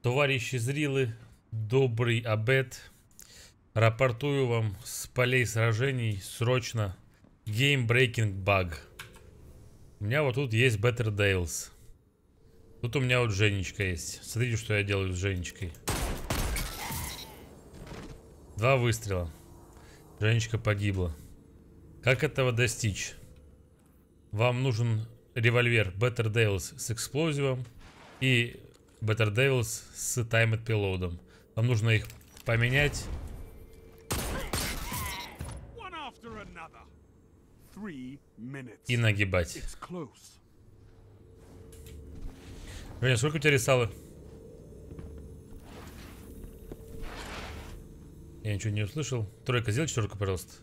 Товарищи зрилы, добрый обед. Рапортую вам с полей сражений срочно. Геймбрейкинг баг. У меня вот тут есть Better Dales. Тут у меня вот Женечка есть. Смотрите, что я делаю с Женечкой. Два выстрела. Женечка погибла. Как этого достичь? Вам нужен револьвер Better Dales с эксплозивом и Better Devils с Timed Payload. Нам нужно их поменять. И нагибать. Женя, сколько у тебя рисалы? Я ничего не услышал. Тройка, сделай четверку, пожалуйста.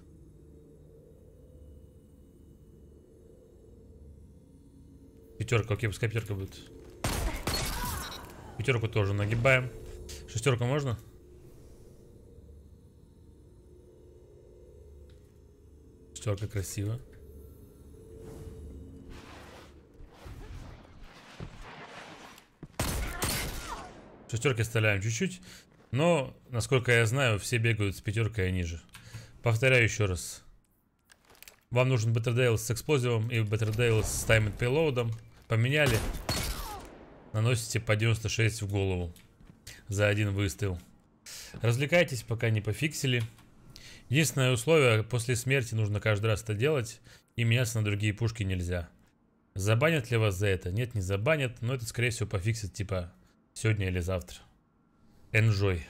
Пятерка, окей, пускай пятерка будет. Пятерку тоже нагибаем. Шестерку можно? Шестерка красиво. Шестерки стреляем чуть-чуть. Но, насколько я знаю, все бегают с пятеркой а ниже. Повторяю еще раз. Вам нужен Better с эксплозивом и Better с тайм and Payload. Поменяли. Наносите по 96 в голову за один выстрел. Развлекайтесь, пока не пофиксили. Единственное условие, после смерти нужно каждый раз это делать, и меняться на другие пушки нельзя. Забанят ли вас за это? Нет, не забанят, но это скорее всего пофиксит типа сегодня или завтра. Enjoy.